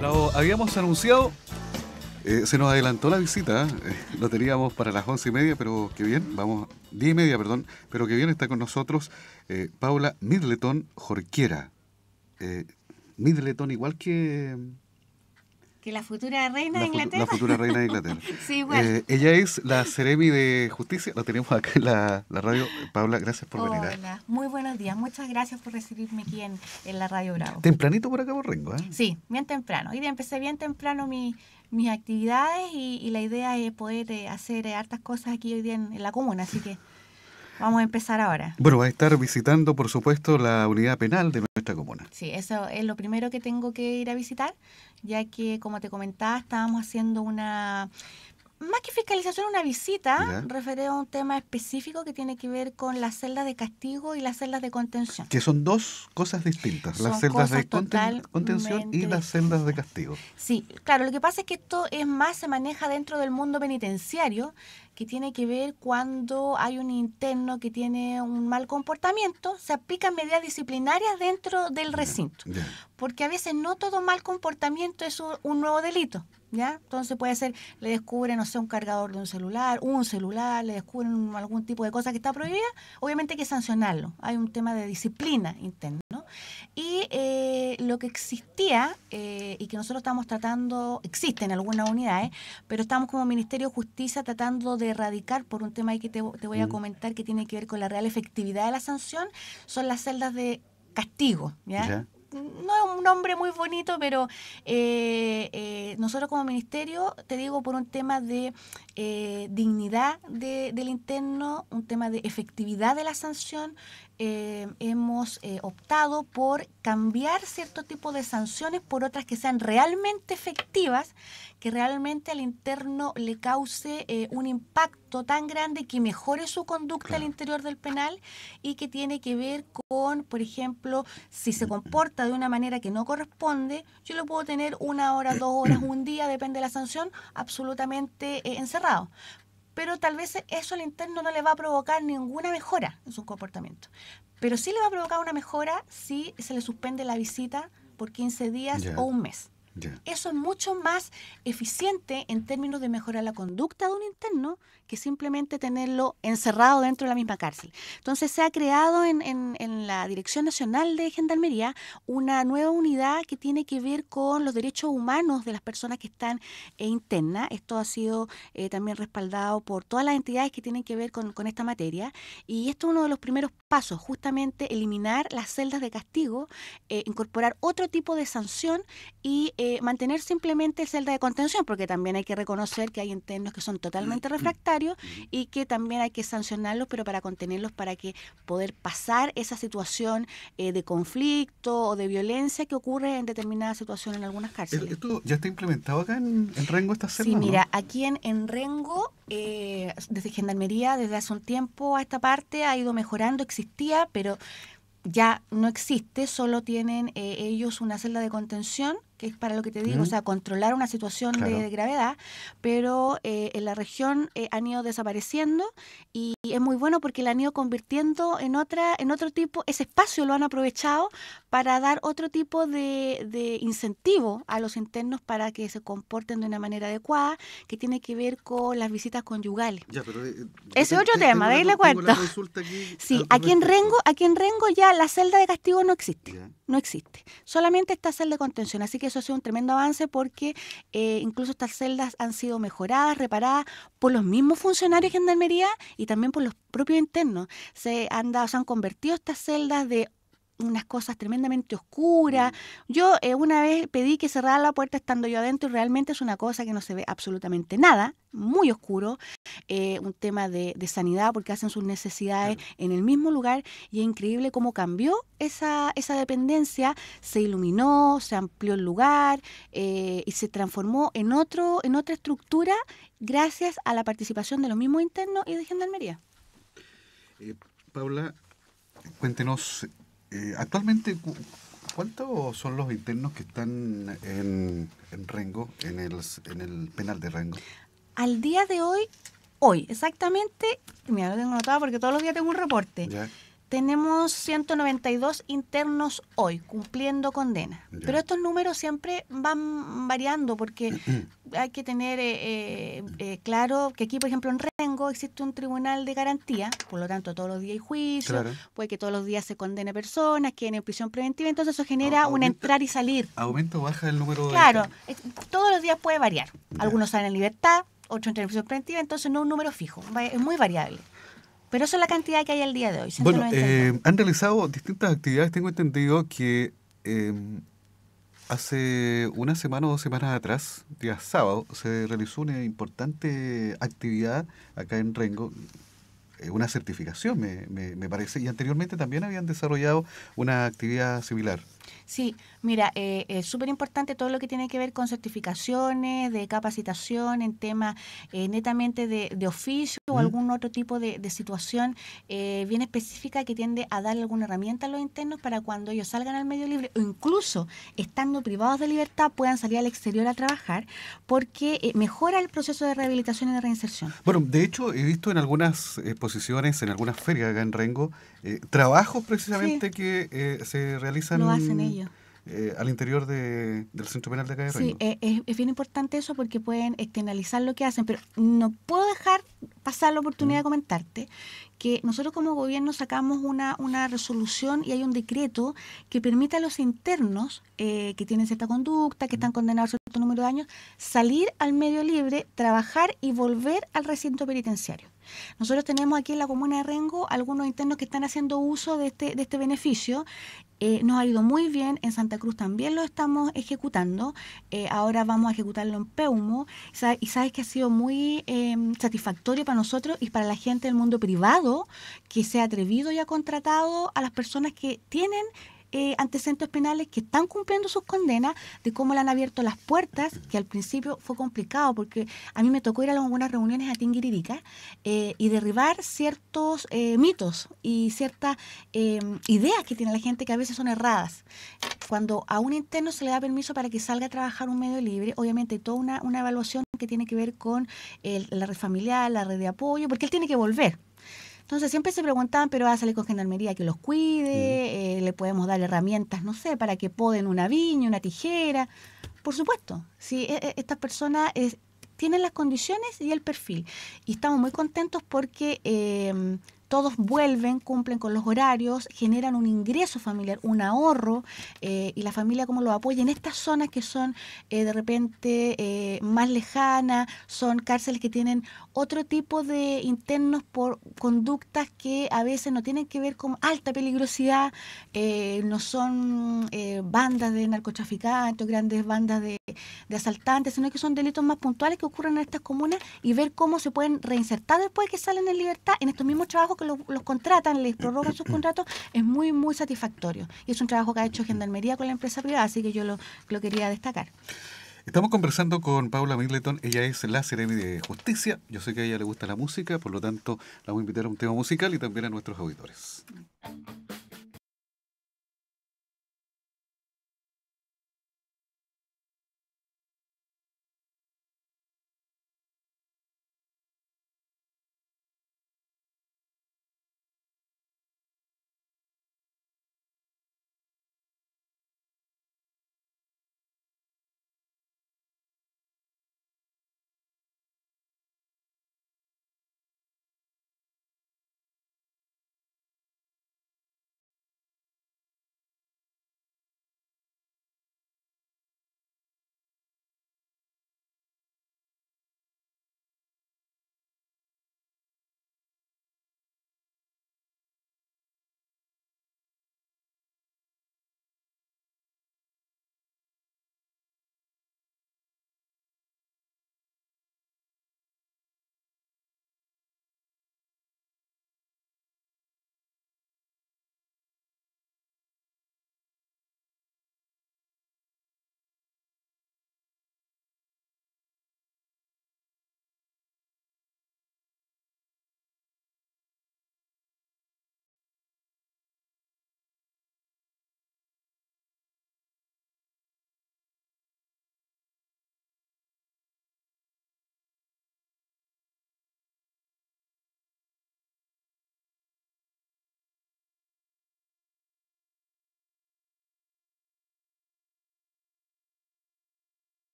Lo habíamos anunciado. Eh, se nos adelantó la visita, eh, lo teníamos para las once y media, pero qué bien, vamos, diez y media, perdón, pero qué bien está con nosotros eh, Paula Midleton Jorquiera. Midleton igual que que la futura reina de Inglaterra. La futura reina de Inglaterra. sí, bueno. Eh, ella es la Ceremi de Justicia, la tenemos acá en la, radio. Paula, gracias por venir. ¿eh? Hola, muy buenos días, muchas gracias por recibirme aquí en, la Radio Bravo. Tempranito por acá borrengo, ¿eh? Sí, bien temprano. Y empecé bien temprano mi, mis actividades y, la idea es poder eh, hacer hartas cosas aquí hoy día en la comuna, así que Vamos a empezar ahora. Bueno, va a estar visitando, por supuesto, la unidad penal de nuestra comuna. Sí, eso es lo primero que tengo que ir a visitar, ya que, como te comentaba, estábamos haciendo una más que fiscalización, una visita referé a un tema específico que tiene que ver con las celdas de castigo y las celdas de contención. Que son dos cosas distintas, las celdas de contención y las celdas de castigo. Sí, claro, lo que pasa es que esto es más, se maneja dentro del mundo penitenciario, que tiene que ver cuando hay un interno que tiene un mal comportamiento, se aplican medidas disciplinarias dentro del recinto. Porque a veces no todo mal comportamiento es un nuevo delito. ¿ya? Entonces puede ser, le descubren, no sé, un cargador de un celular, un celular, le descubren algún tipo de cosa que está prohibida, obviamente hay que sancionarlo, hay un tema de disciplina interna, Y eh, lo que existía eh, y que nosotros estamos tratando, existe en algunas unidades, pero estamos como Ministerio de Justicia tratando de erradicar por un tema ahí que te, voy a mm. comentar que tiene que ver con la real efectividad de la sanción, son las celdas de castigo, ¿Ya? no es un nombre muy bonito, pero eh, eh, nosotros como ministerio, te digo, por un tema de eh, dignidad del interno, un tema de efectividad de la sanción, eh, hemos eh, optado por cambiar cierto tipo de sanciones por otras que sean realmente efectivas, que realmente al interno le cause un impacto tan grande que mejore su conducta al interior del penal y que tiene que ver con, por ejemplo, si se comporta de una manera que no corresponde, yo lo puedo tener una hora, dos horas, un día, depende de la sanción, absolutamente encerrado pero tal vez eso al interno no le va a provocar ninguna mejora en su comportamiento. Pero sí le va a provocar una mejora si se le suspende la visita por 15 días o un mes. Eso es mucho más eficiente en términos de mejorar la conducta de un interno que simplemente tenerlo encerrado dentro de la misma cárcel. Entonces se ha creado en, la Dirección Nacional de Gendarmería una nueva unidad que tiene que ver con los derechos humanos de las personas que están internas. Esto ha sido eh, también respaldado por todas las entidades que tienen que ver con, esta materia. Y esto es uno de los primeros pasos, justamente eliminar las celdas de castigo, eh, incorporar otro tipo de sanción y eh, mantener simplemente celda de contención, porque también hay que reconocer que hay internos que son totalmente mm. refractarios y que también hay que sancionarlos, pero para contenerlos, para que poder pasar esa situación eh, de conflicto o de violencia que ocurre en determinada situación en algunas ¿E-, cárceles. ¿Esto ya está implementado acá en, Rengo esta semana? Sí, mira, aquí en, Rengo, eh, desde Gendarmería, desde hace un tiempo a esta parte, ha ido mejorando, existía, pero ya no existe, solo tienen eh, ellos una celda de contención que es para lo que te digo, o sea, controlar una situación de, gravedad, pero eh, en la región eh, han ido desapareciendo y, es muy bueno porque la han ido convirtiendo en otra, en otro tipo, ese espacio lo han aprovechado para dar otro tipo de, incentivo a los internos para que se comporten de una manera adecuada, que tiene que ver con las visitas conyugales. Eh, ese es otro tema, de ahí le cuento. sí, aquí en Rengo, aquí en Rengo ya la celda de castigo no existe. No existe. Solamente está celda de contención. Así que eso ha sido un tremendo avance porque eh, incluso estas celdas han sido mejoradas, reparadas por los mismos funcionarios de Gendarmería y también por los propios internos. Se han se han convertido estas celdas de unas cosas tremendamente oscuras. Mm. Yo eh, una vez pedí que cerrara la puerta estando yo adentro y realmente es una cosa que no se ve absolutamente nada, muy oscuro, eh, un tema de, sanidad porque hacen sus necesidades en el mismo lugar y es increíble cómo cambió esa, esa dependencia, se iluminó, se amplió el lugar eh, y se transformó en, otro, en otra estructura gracias a la participación de los mismos internos y de Gendarmería. Paula, cuéntenos eh, actualmente, ¿cuántos son los internos que están en, en Rengo, en el, en el penal de Rengo? Al día de hoy, hoy, exactamente, mira, lo tengo anotado porque todos los días tengo un reporte tenemos 192 internos hoy cumpliendo condena. Pero estos números siempre van variando porque hay que tener eh, eh, eh, claro que aquí, por ejemplo, en Rengo existe un tribunal de garantía, por lo tanto todos los días hay juicio, puede que todos los días se condene personas, que en prisión preventiva, entonces eso genera un entrar y salir. ¿Aumento o baja el número? De claro, todos los días puede variar. Algunos salen en libertad, otros entran en prisión preventiva, entonces no un número fijo, es muy variable. Pero eso es la cantidad que hay el día de hoy. Bueno, eh, han realizado distintas actividades. Tengo entendido que em, hace una semana o dos semanas atrás, día sábado, se realizó una importante actividad acá en Rengo, una certificación, me, me, parece, y anteriormente también habían desarrollado una actividad similar. Sí, mira, eh, es súper importante todo lo que tiene que ver con certificaciones, de capacitación en temas eh, netamente de, oficio o algún otro tipo de, situación eh, bien específica que tiende a dar alguna herramienta a los internos para cuando ellos salgan al medio libre o incluso estando privados de libertad puedan salir al exterior a trabajar porque mejora el proceso de rehabilitación y de reinserción. Bueno, de hecho he visto en algunas exposiciones, en algunas ferias acá en Rengo, eh, trabajos precisamente que eh, se realizan. hacen ellos. Eh, al interior del centro penal de acá Sí, es, bien importante eso porque pueden analizar lo que hacen, pero no puedo dejar pasar la oportunidad de mm. comentarte que nosotros como gobierno sacamos una, una resolución y hay un decreto que permite a los internos eh, que tienen cierta conducta, que están condenados a cierto número de años, salir al medio libre, trabajar y volver al recinto penitenciario. Nosotros tenemos aquí en la comuna de Rengo algunos internos que están haciendo uso de este, de este beneficio eh, nos ha ido muy bien, en Santa Cruz también lo estamos ejecutando, eh, ahora vamos a ejecutarlo en Peumo, y sabes que ha sido muy eh, satisfactorio para nosotros y para la gente del mundo privado que se ha atrevido y ha contratado a las personas que tienen eh, antecedentes penales que están cumpliendo sus condenas, de cómo le han abierto las puertas, que al principio fue complicado porque a mí me tocó ir a algunas reuniones a Tinguiririca eh, y derribar ciertos eh, mitos y ciertas em, ideas que tiene la gente que a veces son erradas. Cuando a un interno se le da permiso para que salga a trabajar un medio libre, obviamente toda una, una evaluación que tiene que ver con la red familiar, la red de apoyo, porque él tiene que volver. Entonces siempre se preguntaban, pero va ah, a salir con gendarmería que los cuide, eh, le podemos dar herramientas, no sé, para que poden una viña, una tijera. Por supuesto, si e, e, estas personas eh, tienen las condiciones y el perfil. Y estamos muy contentos porque eh, todos vuelven, cumplen con los horarios, generan un ingreso familiar, un ahorro, eh, y la familia como lo apoya en estas zonas que son eh, de repente eh, más lejanas, son cárceles que tienen otro tipo de internos por conductas que a veces no tienen que ver con alta peligrosidad, no son bandas de narcotraficantes, grandes bandas de, asaltantes, sino que son delitos más puntuales que ocurren en estas comunas y ver cómo se pueden reinsertar después que salen en libertad en estos mismos trabajos los, contratan, les prorrogan sus contratos, es muy, muy satisfactorio. Y es un trabajo que ha hecho Gendarmería con la empresa privada, así que yo lo, quería destacar. Estamos conversando con Paula middleton ella es la Serena de Justicia. Yo sé que a ella le gusta la música, por lo tanto la voy a invitar a un tema musical y también a nuestros auditores.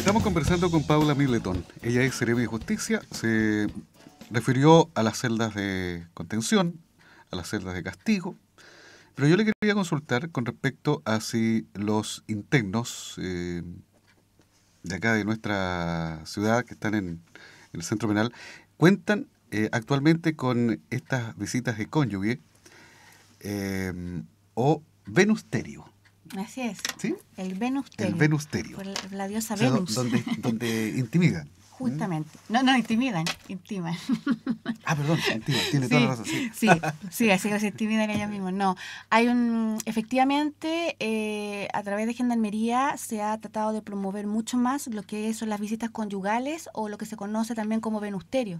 Estamos conversando con Paula Milletón. Ella es cerebro de justicia. Se refirió a las celdas de contención, a las celdas de castigo. Pero yo le quería consultar con respecto a si los internos eh, de acá de nuestra ciudad, que están en, el centro penal, cuentan eh, actualmente con estas visitas de cónyuge eh, o venusterio. Así es. ¿Sí? El Venusterio. El Venusterio. Por la, diosa Venus. Donde, donde intimidan. Justamente. No, no, intimidan, intiman. Ah, perdón, intiman, tiene toda la razón. Sí, sí, sí así que se intimidan ellas mismos No, hay un, efectivamente, eh, a través de Gendarmería se ha tratado de promover mucho más lo que son las visitas conyugales o lo que se conoce también como venusterio.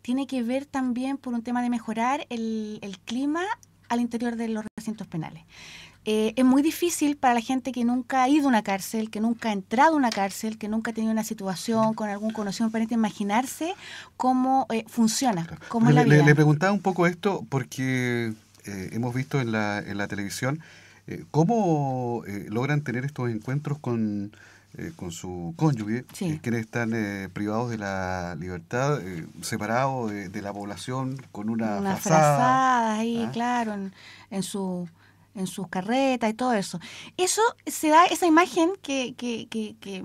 Tiene que ver también por un tema de mejorar el, el clima al interior de los recintos penales. Eh, es muy difícil para la gente que nunca ha ido a una cárcel, que nunca ha entrado a una cárcel, que nunca ha tenido una situación con algún conocido para imaginarse cómo eh, funciona, cómo le, es la vida. Le, preguntaba un poco esto porque eh, hemos visto en la, en la televisión cómo logran tener estos encuentros con, con su cónyuge, quienes están privados de la libertad, separados de, la población, con una, una frazada. ahí, ¿Ah? claro, en su en sus carretas y todo eso. Eso se da, esa imagen que, que, que, que,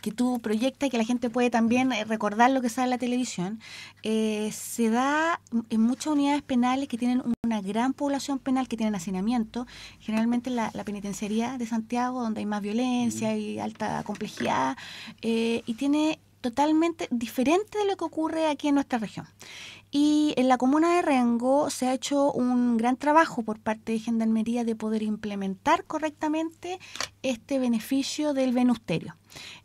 que tú proyectas y que la gente puede también eh, recordar lo que sale en la televisión, eh, se da en muchas unidades penales que tienen una gran población penal, que tienen hacinamiento, generalmente la, la penitenciaría de Santiago, donde hay más violencia y alta complejidad, eh, y tiene totalmente diferente de lo que ocurre aquí en nuestra región. Y en la comuna de Rengo se ha hecho un gran trabajo por parte de Gendarmería de poder implementar correctamente este beneficio del venusterio.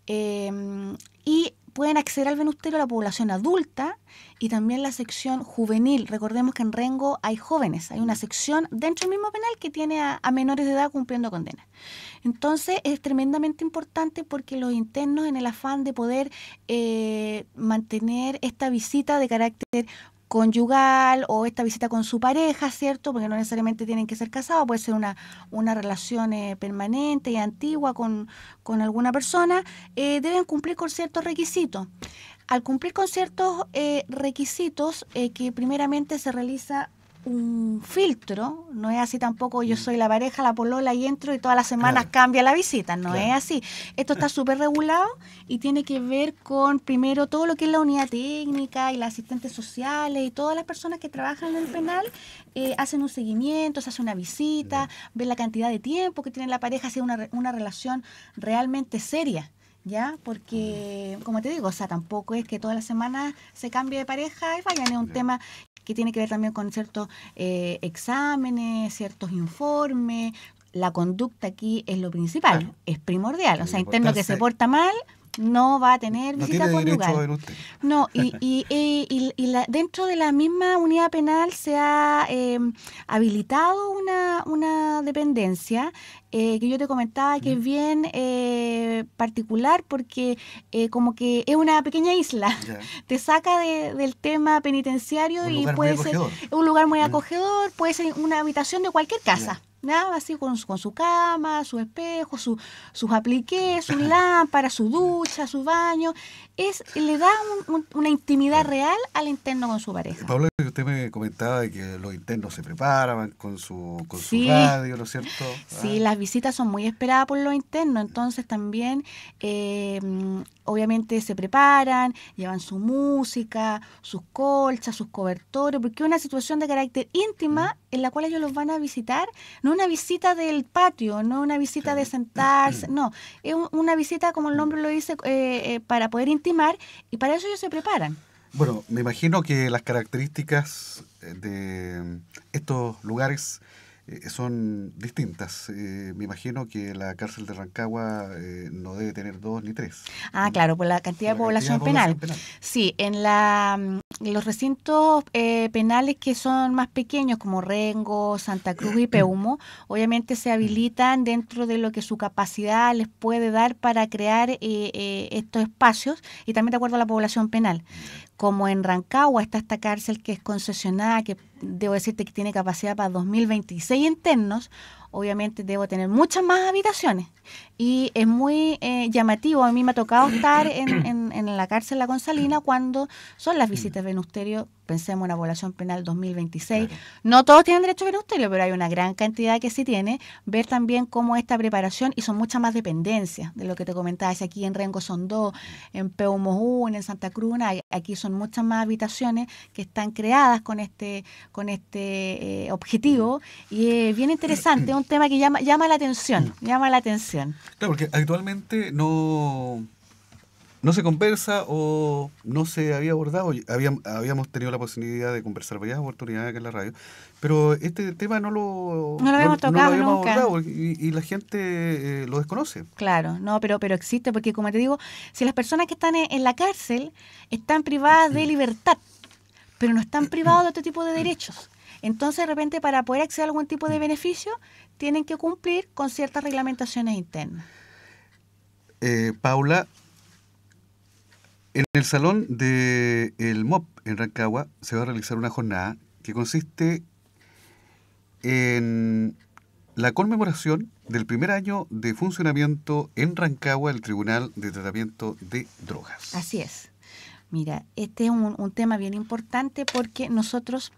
Em, y pueden acceder al venusterio la población adulta y también la sección juvenil. Recordemos que en Rengo hay jóvenes, hay una sección dentro del mismo penal que tiene a, menores de edad cumpliendo condena. Entonces es tremendamente importante porque los internos en el afán de poder eh, mantener esta visita de carácter conyugal o esta visita con su pareja, ¿cierto? Porque no necesariamente tienen que ser casados, puede ser una, una relación eh, permanente y antigua con, con alguna persona, eh, deben cumplir con ciertos requisitos. Al cumplir con ciertos eh, requisitos, que primeramente se realiza un filtro, no es así tampoco yo mm. soy la pareja, la polola y entro y todas las semanas cambia la visita, no es así. Esto está súper regulado y tiene que ver con primero todo lo que es la unidad técnica y las asistentes sociales y todas las personas que trabajan en el penal eh, hacen un seguimiento, se hace una visita, ven la cantidad de tiempo que tiene la pareja, si es una, una relación realmente seria. ¿ya? Porque, mm. como te digo, o sea, tampoco es que todas las semanas se cambie de pareja y vayan, es un tema que tiene que ver también con ciertos eh, exámenes, ciertos informes. La conducta aquí es lo principal, es primordial. O sea, interno que se porta mal, no va a tener visita No, y, y, dentro de la misma unidad penal se ha em, habilitado una, una dependencia eh, que yo te comentaba que es bien eh, particular porque eh, como que es una pequeña isla, te saca de, del tema penitenciario y puede ser un lugar muy acogedor, puede ser una habitación de cualquier casa nada así con, su cama, su espejo, su, sus apliques, su lámpara, su ducha, su baño, es le da una intimidad real al interno con su pareja. Pablo, usted me comentaba de que los internos se preparaban con su, con su radio, ¿no es cierto? Sí, ah. las visitas son muy esperadas por los internos, entonces también eh, obviamente se preparan, llevan su música, sus colchas, sus cobertores, porque es una situación de carácter íntima mm. en la cual ellos los van a visitar, no una visita del patio, no una visita de sentarse, no, es una visita, como el mm. nombre lo dice, eh, eh, para poder y para eso ellos se preparan. Bueno, me imagino que las características eh, de estos lugares eh, son distintas. Eh, me imagino que la cárcel de Rancagua eh, no debe tener dos ni tres. Ah, claro, por la cantidad, de, población penal. Sí, en la mm, los recintos penales que son más pequeños, como Rengo, Santa Cruz y Peumo, obviamente se habilitan dentro de lo que su capacidad les puede dar para crear estos espacios y también de acuerdo a la población penal. Como en Rancagua está esta cárcel que es concesionada, que debo decirte que tiene capacidad para 2026 internos, obviamente debo tener muchas más habitaciones. Y es muy eh, llamativo, a mí me ha tocado estar en, en, la cárcel La Consalina cuando son las mm. visitas Venusterio pensemos en la población penal 2026, no todos tienen derecho a ver ustedes, pero hay una gran cantidad que sí tiene, ver también cómo esta preparación, y son muchas más dependencias de lo que te comentabas, aquí en Rengo son dos, en Peumo en Santa Cruz aquí son muchas más habitaciones que están creadas con este, con este eh, objetivo, mm. y es bien interesante, es un tema que llama, llama la atención, llama la atención. Claro, porque actualmente no no se conversa o no se había abordado. Habíamos, tenido la posibilidad de conversar varias oportunidades aquí en la radio, pero este tema no lo, no lo habíamos, tocado nunca. y, la gente eh, lo desconoce. Claro, no, pero, pero existe porque, como te digo, si las personas que están en la cárcel están privadas de libertad, pero no están privadas de otro este tipo de derechos. Entonces, de repente, para poder acceder a algún tipo de beneficio, tienen que cumplir con ciertas reglamentaciones internas. Eh, Paula, en el salón del MOP en Rancagua se va a realizar una jornada que consiste en la conmemoración del primer año de funcionamiento en Rancagua del Tribunal de Tratamiento de Drogas. Así es. Mira, este es un, tema bien importante porque nosotros,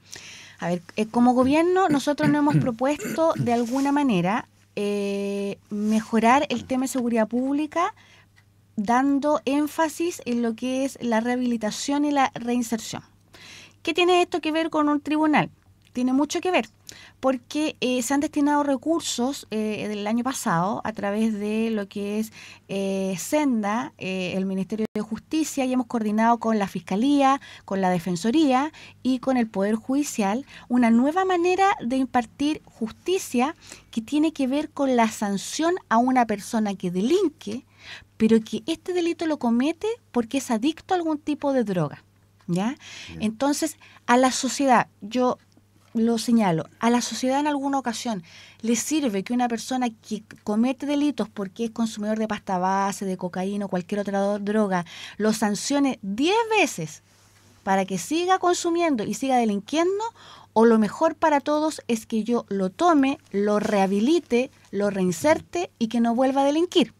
a ver, eh, como gobierno nosotros no hemos propuesto de alguna manera eh, mejorar el tema de seguridad pública dando énfasis en lo que es la rehabilitación y la reinserción. ¿Qué tiene esto que ver con un tribunal? Tiene mucho que ver, porque eh, se han destinado recursos eh, del año pasado a través de lo que es eh, Senda, el Ministerio de Justicia, y hemos coordinado con la Fiscalía, con la Defensoría y con el Poder Judicial una nueva manera de impartir justicia que tiene que ver con la sanción a una persona que delinque, pero que este delito lo comete porque es adicto a algún tipo de droga. ¿Ya? Entonces, a la sociedad, yo lo señalo, a la sociedad en alguna ocasión le sirve que una persona que comete delitos porque es consumidor de pasta base, de cocaína o cualquier otra droga, lo sancione 10 veces para que siga consumiendo y siga delinquiendo, o lo mejor para todos es que yo lo tome, lo rehabilite, lo reinserte y que no vuelva a delinquir.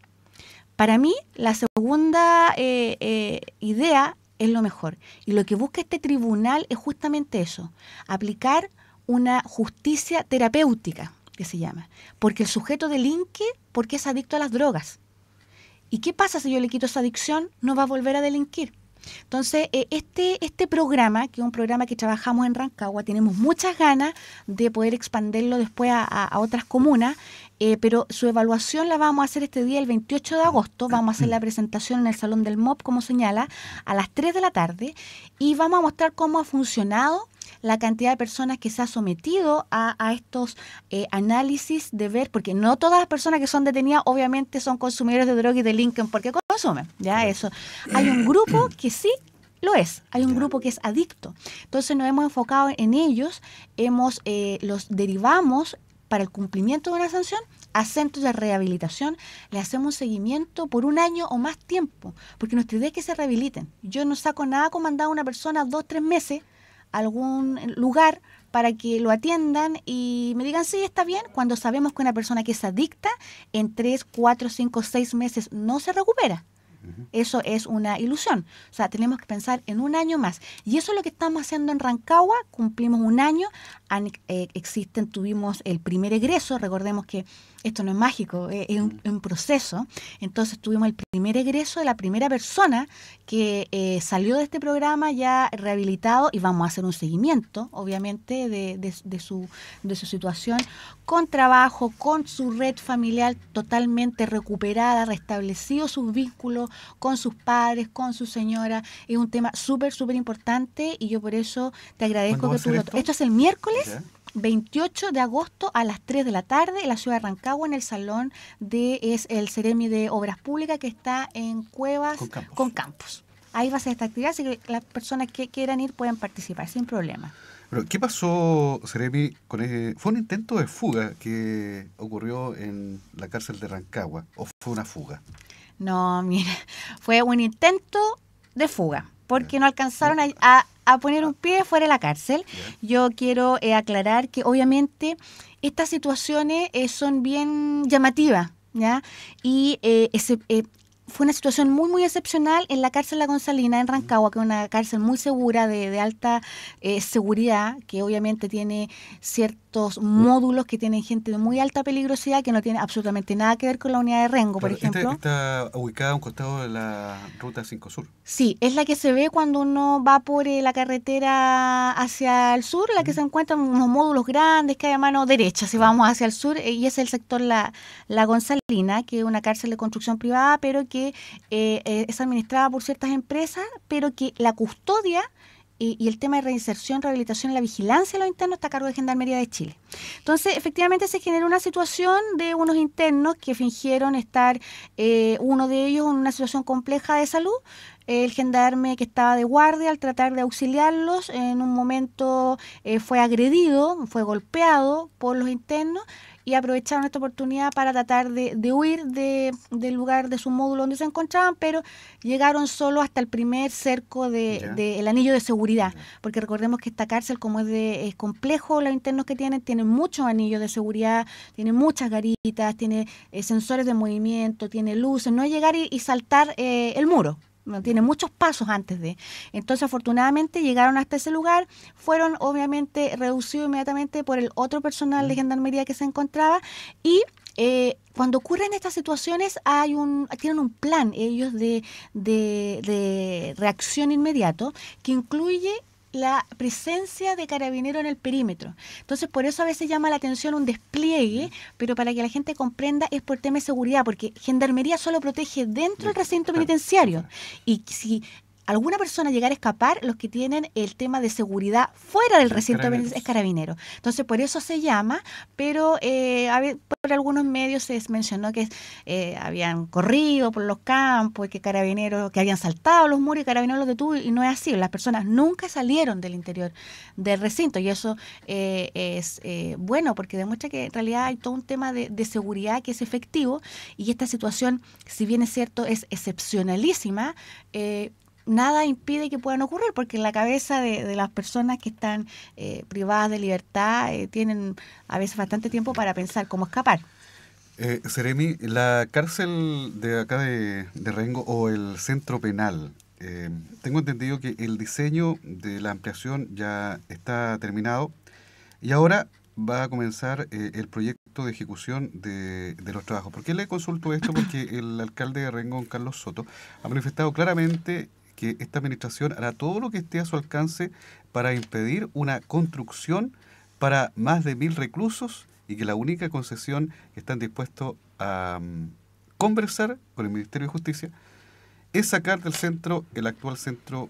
Para mí, la segunda eh, eh, idea es lo mejor. Y lo que busca este tribunal es justamente eso, aplicar una justicia terapéutica, que se llama. Porque el sujeto delinque porque es adicto a las drogas. ¿Y qué pasa si yo le quito esa adicción? No va a volver a delinquir. Entonces, eh, este, este programa, que es un programa que trabajamos en Rancagua, tenemos muchas ganas de poder expandirlo después a otras comunas, eh, pero su evaluación la vamos a hacer este día, el 28 de agosto. Vamos a hacer la presentación en el Salón del MOP, como señala, a las 3 de la tarde. Y vamos a mostrar cómo ha funcionado la cantidad de personas que se ha sometido a, estos eh, análisis de ver, porque no todas las personas que son detenidas obviamente son consumidores de droga y delinquen porque consumen, ya eso. Hay un grupo que sí lo es, hay un grupo que es adicto. Entonces nos hemos enfocado en ellos, hemos, eh, los derivamos para el cumplimiento de una sanción a centros de rehabilitación, le hacemos seguimiento por un año o más tiempo, porque nuestra idea es que se rehabiliten. Yo no saco nada mandar a una persona dos, tres meses a algún lugar para que lo atiendan y me digan, sí, está bien, cuando sabemos que una persona que es adicta en tres, cuatro, cinco, seis meses no se recupera. Eso es una ilusión. O sea, tenemos que pensar en un año más. Y eso es lo que estamos haciendo en Rancagua. Cumplimos un año eh, existen, tuvimos el primer egreso, recordemos que esto no es mágico, eh, es, mm. un, proceso, entonces tuvimos el primer egreso de la primera persona que eh, salió de este programa ya rehabilitado y vamos a hacer un seguimiento, obviamente, de, su, de su situación, con trabajo, con su red familiar totalmente recuperada, restablecido sus vínculos con sus padres, con su señora, es un tema súper, súper importante y yo por eso te agradezco que tú esto es el miércoles 28 de agosto a las 3 de la tarde en la ciudad de Rancagua, en el salón de es el Ceremi de Obras Públicas que está en Cuevas con Campos. Ahí va a ser esta actividad, así que las personas que quieran ir pueden participar sin problema. Pero, ¿qué pasó, Ceremi, con ¿Fue un intento de fuga que ocurrió en la cárcel de Rancagua o fue una fuga? No, mira, fue un intento de fuga porque no alcanzaron a a poner un pie fuera de la cárcel. Yo quiero eh, aclarar que obviamente estas situaciones eh, son bien llamativas. ¿Ya? Y eh, ese, fue una situación muy, muy excepcional en la cárcel La Gonzalina, en Rancagua, que es una cárcel muy segura, de, alta eh, seguridad, que obviamente tiene ciertos módulos que tienen gente de muy alta peligrosidad, que no tiene absolutamente nada que ver con la unidad de Rengo, por este ejemplo. está ubicada a un costado de la ruta 5 Sur. Sí, es la que se ve cuando uno va por eh, la carretera hacia el sur, la que se encuentran unos módulos grandes que hay a mano derecha, si vamos hacia el sur, eh, y es el sector La, la Gonzalina, que es una cárcel de construcción privada, pero que que eh, eh, es administrada por ciertas empresas, pero que la custodia y, el tema de reinserción, rehabilitación y la vigilancia de los internos está a cargo de Gendarmería de Chile. Entonces, efectivamente se generó una situación de unos internos que fingieron estar, eh, uno de ellos, en una situación compleja de salud. El gendarme que estaba de guardia, al tratar de auxiliarlos, en un momento fue agredido, fue golpeado por los internos y aprovecharon esta oportunidad para tratar de, huir de, del lugar de su módulo donde se encontraban, pero llegaron solo hasta el primer cerco del de, anillo de seguridad, porque recordemos que esta cárcel, como es, de, es complejo, los internos que tienen, tienen muchos anillos de seguridad, tienen muchas garitas, tiene eh, sensores de movimiento, tiene luces, no es llegar y, saltar eh, el muro tiene muchos pasos antes de. Entonces, afortunadamente llegaron hasta ese lugar, fueron obviamente reducidos inmediatamente por el otro personal de mm. gendarmería que se encontraba y eh, cuando ocurren estas situaciones hay un, tienen un plan ellos de, de, de reacción inmediato que incluye la presencia de carabinero en el perímetro. Entonces, por eso a veces llama la atención un despliegue, mm. pero para que la gente comprenda es por tema de seguridad, porque gendarmería solo protege dentro del recinto penitenciario. Y si alguna persona llegar a escapar, los que tienen el tema de seguridad fuera del recinto es carabinero. Entonces, por eso se llama, pero eh, por algunos medios se mencionó que eh, habían corrido por los campos, que carabineros, que habían saltado los muros y carabineros los detuvo, y no es así. Las personas nunca salieron del interior del recinto, y eso eh, es bueno porque demuestra que en realidad hay todo un tema de, seguridad que es efectivo, y esta situación, si bien es cierto, es excepcionalísima, nada impide que puedan ocurrir, porque en la cabeza de, las personas que están eh, privadas de libertad eh, tienen a veces bastante tiempo para pensar cómo escapar. Eh, Seremi, la cárcel de acá de, Rengo o el centro penal, tengo entendido que el diseño de la ampliación ya está terminado y ahora va a comenzar el proyecto de ejecución de, de, los trabajos. ¿Por qué le consulto esto? Porque el alcalde de Rengo, Carlos Soto, ha manifestado claramente que esta administración hará todo lo que esté a su alcance para impedir una construcción para más de mil reclusos y que la única concesión que están dispuestos a mm, conversar con el Ministerio de Justicia es sacar del centro el actual centro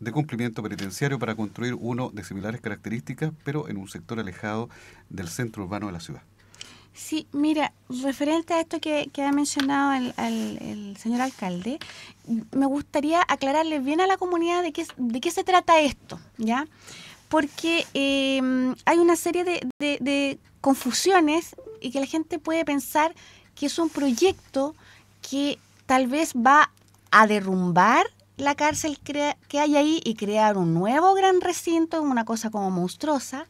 de cumplimiento penitenciario para construir uno de similares características, pero en un sector alejado del centro urbano de la ciudad. Sí, mira, referente a esto que, ha mencionado el, el, señor alcalde, me gustaría aclararle bien a la comunidad de qué, de qué se trata esto, ¿ya? Porque eh, hay una serie de, de confusiones y que la gente puede pensar que es un proyecto que tal vez va a derrumbar la cárcel que hay ahí y crear un nuevo gran recinto, una cosa como monstruosa,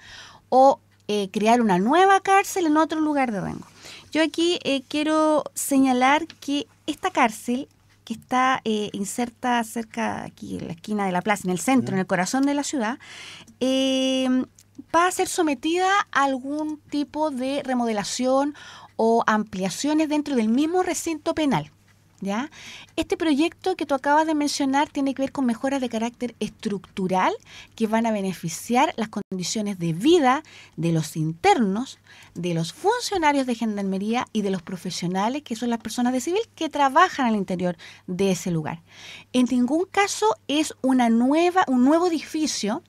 o eh, crear una nueva cárcel en otro lugar de rango. Yo aquí eh, quiero señalar que esta cárcel que está eh, inserta cerca aquí en la esquina de la plaza, en el centro, en el mm. corazón de la ciudad, em, va a ser sometida a algún tipo de remodelación o ampliaciones dentro del mismo recinto penal. ¿ya? Este proyecto que tú acabas de mencionar tiene que ver con mejoras de carácter estructural que van a beneficiar las condiciones de vida de los internos, de los funcionarios de gendarmería y de los profesionales, que son las personas de civil que trabajan al interior de ese lugar. En ningún caso es una nueva, un nuevo edificio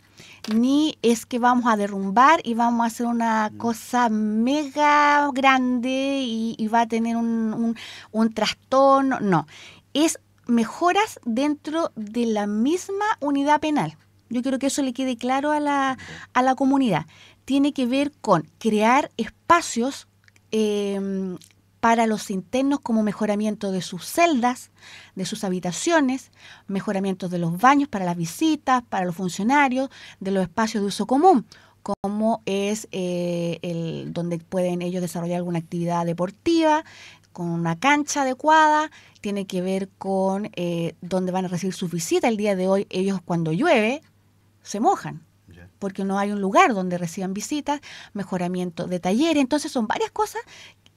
ni es que vamos a derrumbar y vamos a hacer una mm. cosa mega grande y, va a tener un, un, trastorno, no, es mejoras dentro de la misma unidad penal. Yo quiero que eso le quede claro a la, a la comunidad. Tiene que ver con crear espacios eh, para los internos como mejoramiento de sus celdas, de sus habitaciones, mejoramiento de los baños para las visitas, para los funcionarios, de los espacios de uso común, como es eh, el donde pueden ellos desarrollar alguna actividad deportiva, con una cancha adecuada, tiene que ver con eh, dónde van a recibir sus visitas. El día de hoy ellos cuando llueve se mojan porque no hay un lugar donde reciban visitas, mejoramiento de talleres, entonces son varias cosas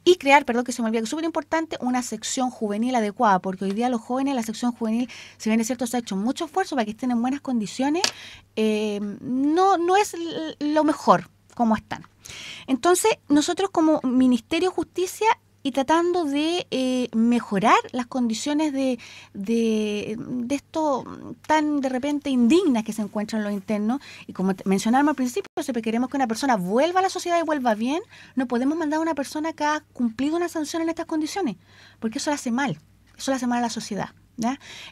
y crear, perdón que se me olvida, que es súper importante, una sección juvenil adecuada, porque hoy día los jóvenes, la sección juvenil, si bien es cierto, se ha hecho mucho esfuerzo para que estén en buenas condiciones, eh, no, no es lo mejor como están. Entonces, nosotros como Ministerio de Justicia y tratando de eh, mejorar las condiciones de, de, esto tan de repente indignas que se encuentran los internos. Y como mencionábamos al principio, si queremos que una persona vuelva a la sociedad y vuelva bien, no podemos mandar a una persona que ha cumplido una sanción en estas condiciones, porque eso le hace mal, eso le hace mal a la sociedad.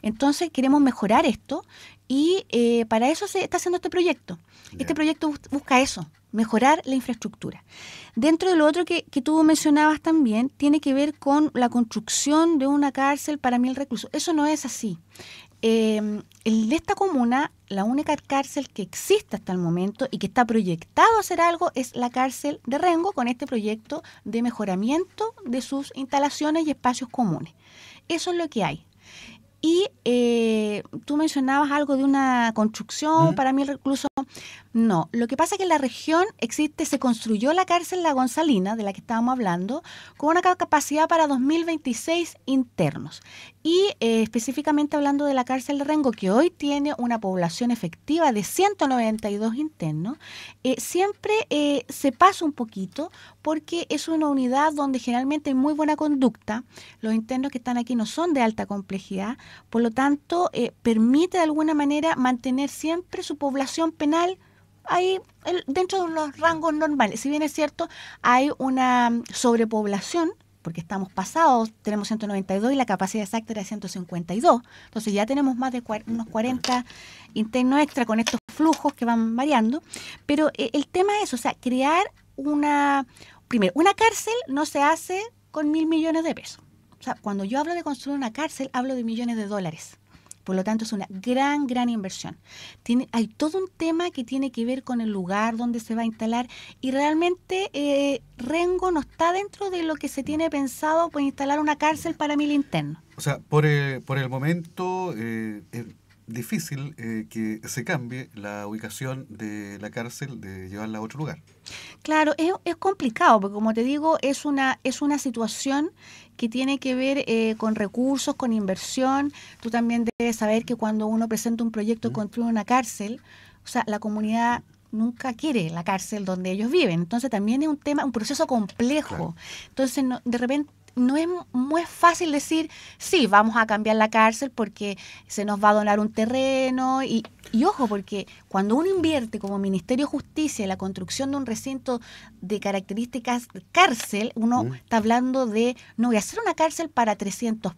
Entonces queremos mejorar esto y eh, para eso se está haciendo este proyecto. Este proyecto busca eso, mejorar la infraestructura. Dentro de lo otro que, que, tú mencionabas también, tiene que ver con la construcción de una cárcel para mil reclusos. Eso no es así. Eh, en esta comuna, la única cárcel que existe hasta el momento y que está proyectado a hacer algo es la cárcel de Rengo con este proyecto de mejoramiento de sus instalaciones y espacios comunes. Eso es lo que hay. Y eh, tú mencionabas algo de una construcción, para mí incluso No, lo que pasa es que en la región existe, se construyó la cárcel La Gonzalina, de la que estábamos hablando, con una capacidad para 2026 internos. Y eh, específicamente hablando de la cárcel de Rengo, que hoy tiene una población efectiva de 192 internos, eh, siempre se pasa un poquito porque es una unidad donde generalmente hay muy buena conducta. Los internos que están aquí no son de alta complejidad por lo tanto, eh, permite de alguna manera mantener siempre su población penal ahí dentro de unos rangos normales. Si bien es cierto, hay una mm, sobrepoblación, porque estamos pasados, tenemos 192 y la capacidad exacta era 152. Entonces ya tenemos más de unos 40 internos extra con estos flujos que van variando. Pero eh, el tema es, o sea, crear una, primero, una cárcel no se hace con mil millones de pesos. O sea, cuando yo hablo de construir una cárcel, hablo de millones de dólares. Por lo tanto, es una gran, gran inversión. Tiene, hay todo un tema que tiene que ver con el lugar donde se va a instalar y realmente eh, Rengo no está dentro de lo que se tiene pensado por pues, instalar una cárcel para mil internos. O sea, por eh, el, momento eh, es difícil que se cambie la ubicación de la cárcel, de llevarla a otro lugar. Claro, es, complicado, porque como te digo, es una, es una situación que tiene que ver eh, con recursos, con inversión. Tú también debes saber que cuando uno presenta un proyecto construye una cárcel, o sea, la comunidad nunca quiere la cárcel donde ellos viven. Entonces también es un tema, un proceso complejo. Entonces de repente no es muy fácil decir, sí, vamos a cambiar la cárcel porque se nos va a donar un terreno. Y, y ojo, porque cuando uno invierte como Ministerio de Justicia en la construcción de un recinto de características cárcel, uno mm. está hablando de, no voy a hacer una cárcel para 300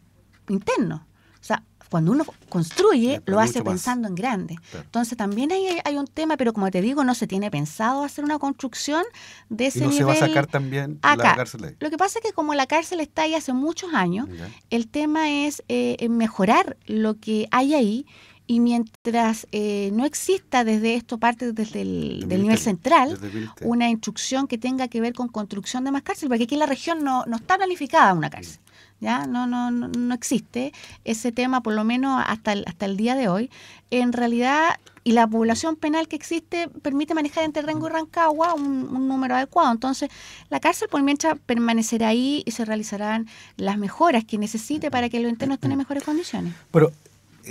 internos. O sea, cuando uno construye, lo hace pensando en grande. Entonces también hay, un tema, pero como te digo, no se tiene pensado hacer una construcción de ese y no se va a sacar también la cárcel ahí. Lo que pasa es que como la cárcel está ahí hace muchos años, el tema es eh, mejorar lo que hay ahí y mientras eh, no exista desde esto, parte desde el del nivel central, una instrucción que tenga que ver con construcción de más cárcel, porque aquí en la región no está planificada una cárcel ya no, no, no, existe ese tema, por lo menos hasta el, hasta el día de hoy. En realidad, y la población penal que existe permite manejar entre Rengo y Rancagua un, número adecuado. Entonces, la cárcel por mientras permanecerá ahí y se realizarán las mejoras que necesite para que los internos tengan mejores condiciones. Pero,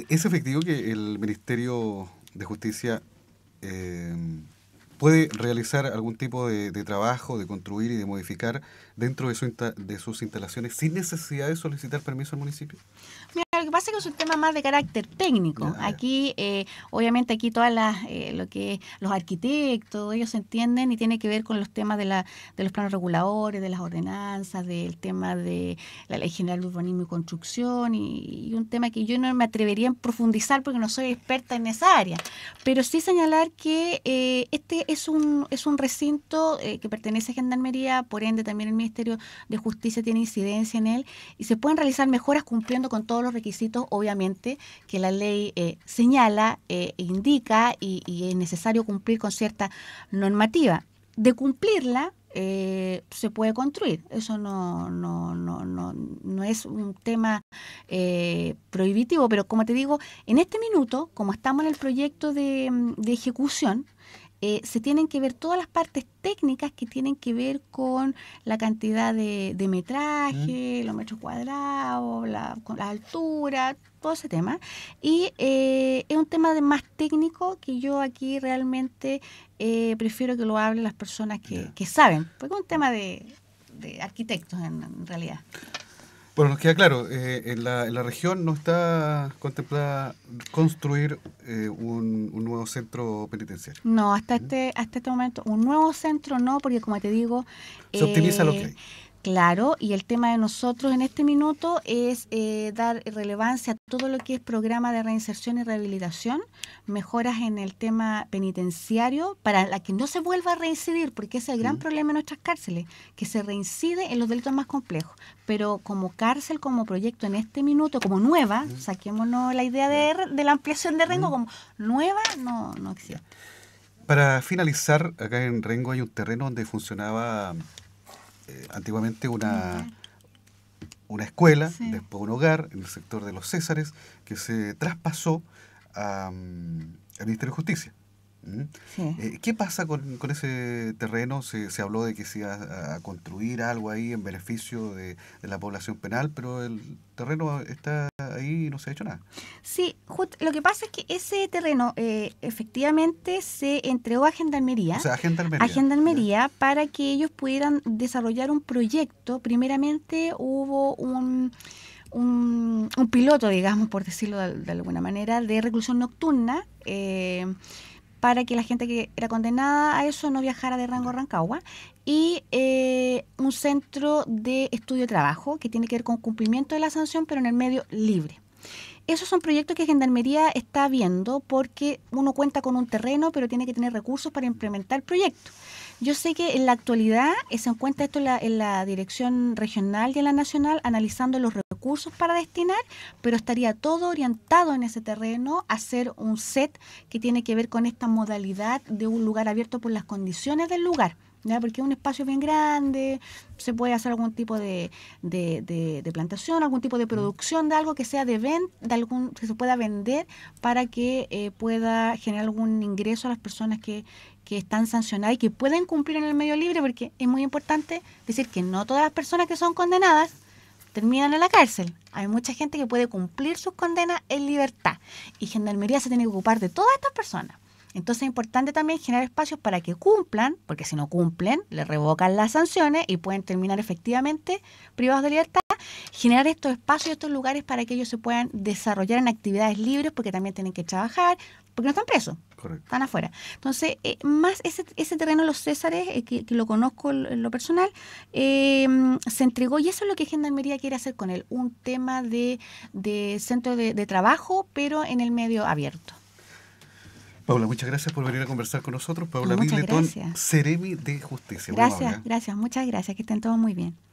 ¿es efectivo que el Ministerio de Justicia... Eh, puede realizar algún tipo de, trabajo, de construir y de modificar dentro de, su, de sus instalaciones sin necesidad de solicitar permiso al municipio? que pasa es un tema más de carácter técnico. Aquí, eh, obviamente, aquí todas las, eh, lo que los arquitectos, ellos entienden y tiene que ver con los temas de, la, de los planos reguladores, de las ordenanzas, del tema de la ley general de urbanismo y construcción y, un tema que yo no me atrevería a profundizar porque no soy experta en esa área, pero sí señalar que eh, este es un, es un recinto que pertenece a Gendarmería, por ende también el Ministerio de Justicia tiene incidencia en él y se pueden realizar mejoras cumpliendo con todos los requisitos obviamente, que la ley eh, señala, eh, e indica y, es necesario cumplir con cierta normativa. De cumplirla, eh, se puede construir. Eso no, no, no, no, no es un tema prohibitivo, pero como te digo, en este minuto, como estamos en el proyecto de, de ejecución, eh, se tienen que ver todas las partes técnicas que tienen que ver con la cantidad de, metraje, mm. los metros cuadrados, la, con la altura, todo ese tema. Y eh, es un tema de más técnico que yo aquí realmente eh, prefiero que lo hablen las personas que, saben, porque es un tema de, arquitectos en realidad. Bueno, nos queda claro, eh, en, la, región no está contemplada construir eh, un, nuevo centro penitenciario. No, hasta, este, hasta este momento un nuevo centro no, porque como te digo... Se optimiza lo que eh, hay. Claro, y el tema de nosotros en este minuto es eh, dar relevancia a todo lo que es programa de reinserción y rehabilitación, mejoras en el tema penitenciario para la que no se vuelva a reincidir, porque ese es el gran mm. problema de nuestras cárceles, que se reincide en los delitos más complejos. Pero como cárcel, como proyecto en este minuto, como nueva, mm. saquémonos la idea de, de, la ampliación de Rengo, mm. como nueva no, no existe. Para finalizar, acá en Rengo hay un terreno donde funcionaba eh, antiguamente una, una escuela, después un hogar en el sector de los Césares, que se traspasó al Ministerio de Justicia. ¿Mm? Eh, ¿Qué pasa con, con ese terreno? Se, se, habló de que se iba a, construir algo ahí en beneficio de, la población penal, pero el terreno está ahí y no se ha hecho nada. Sí, lo que pasa es que ese terreno eh, efectivamente se entregó a Gendarmería, a Gendarmería, para que ellos pudieran desarrollar un proyecto. Primeramente hubo un... Un, un piloto, digamos, por decirlo de, alguna manera, de reclusión nocturna, eh, para que la gente que era condenada a eso no viajara de Rango a Rancagua y eh, un centro de estudio de trabajo que tiene que ver con cumplimiento de la sanción pero en el medio libre. Esos son proyectos que Gendarmería está viendo porque uno cuenta con un terreno pero tiene que tener recursos para implementar el proyecto. Yo sé que en la actualidad eh, se encuentra esto en la, dirección regional y en la nacional analizando los recursos para destinar, pero estaría todo orientado en ese terreno a hacer un set que tiene que ver con esta modalidad de un lugar abierto por las condiciones del lugar. porque es un espacio bien grande, se puede hacer algún tipo de, plantación, algún tipo de producción de algo que sea de venta, de algún que se pueda vender para que eh, pueda generar algún ingreso a las personas que que están sancionadas y que pueden cumplir en el medio libre, porque es muy importante decir que no todas las personas que son condenadas terminan en la cárcel. Hay mucha gente que puede cumplir sus condenas en libertad y Gendarmería se tiene que ocupar de todas estas personas. Entonces es importante también generar espacios para que cumplan, porque si no cumplen, le revocan las sanciones y pueden terminar efectivamente privados de libertad. Generar estos espacios, y estos lugares para que ellos se puedan desarrollar en actividades libres, porque también tienen que trabajar, porque no están presos, están afuera. Entonces, eh, más ese, ese terreno Los Césares, eh, que, lo conozco en lo personal, em, se entregó y eso es lo que Gendarmería quiere hacer con él, un tema de, centro de, trabajo, pero en el medio abierto. Paula, muchas gracias por venir a conversar con nosotros. Paula Miletón, Ceremi de Justicia. Gracias, ¿eh? gracias, muchas gracias, que estén todos muy bien.